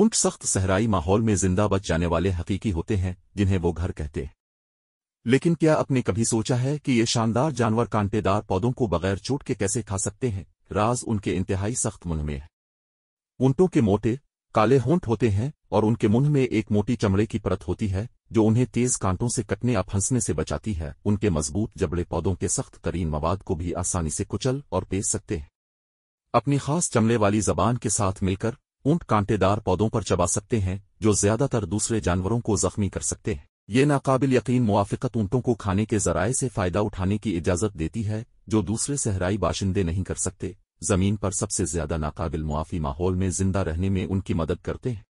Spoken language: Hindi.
ऊंट सख्त सहराई माहौल में जिंदा बच जाने वाले हकीकी होते हैं जिन्हें वो घर कहते हैं लेकिन क्या आपने कभी सोचा है कि ये शानदार जानवर कांटेदार पौधों को बगैर चोट के कैसे खा सकते हैं राज उनके इंतहाई सख्त मुंह में है ऊंटों के मोटे काले होंठ होते हैं और उनके मुंह में एक मोटी चमड़े की परत होती है जो उन्हें तेज कांटों से कटने या फंसने से बचाती है उनके मजबूत जबड़े पौधों के सख्त तरीन मवाद को भी आसानी से कुचल और पेस सकते हैं अपनी खास चमड़े वाली जबान के साथ मिलकर ऊंट कांटेदार पौधों पर चबा सकते हैं जो ज्यादातर दूसरे जानवरों को जख्मी कर सकते हैं ये नाकाबिल यकीन मुआफ़त ऊंटों को खाने के जराये से फ़ायदा उठाने की इजाज़त देती है जो दूसरे सहराई बाशिंदे नहीं कर सकते ज़मीन पर सबसे ज़्यादा नाकाबिल मुआफ़ी माहौल में ज़िंदा रहने में उनकी मदद करते हैं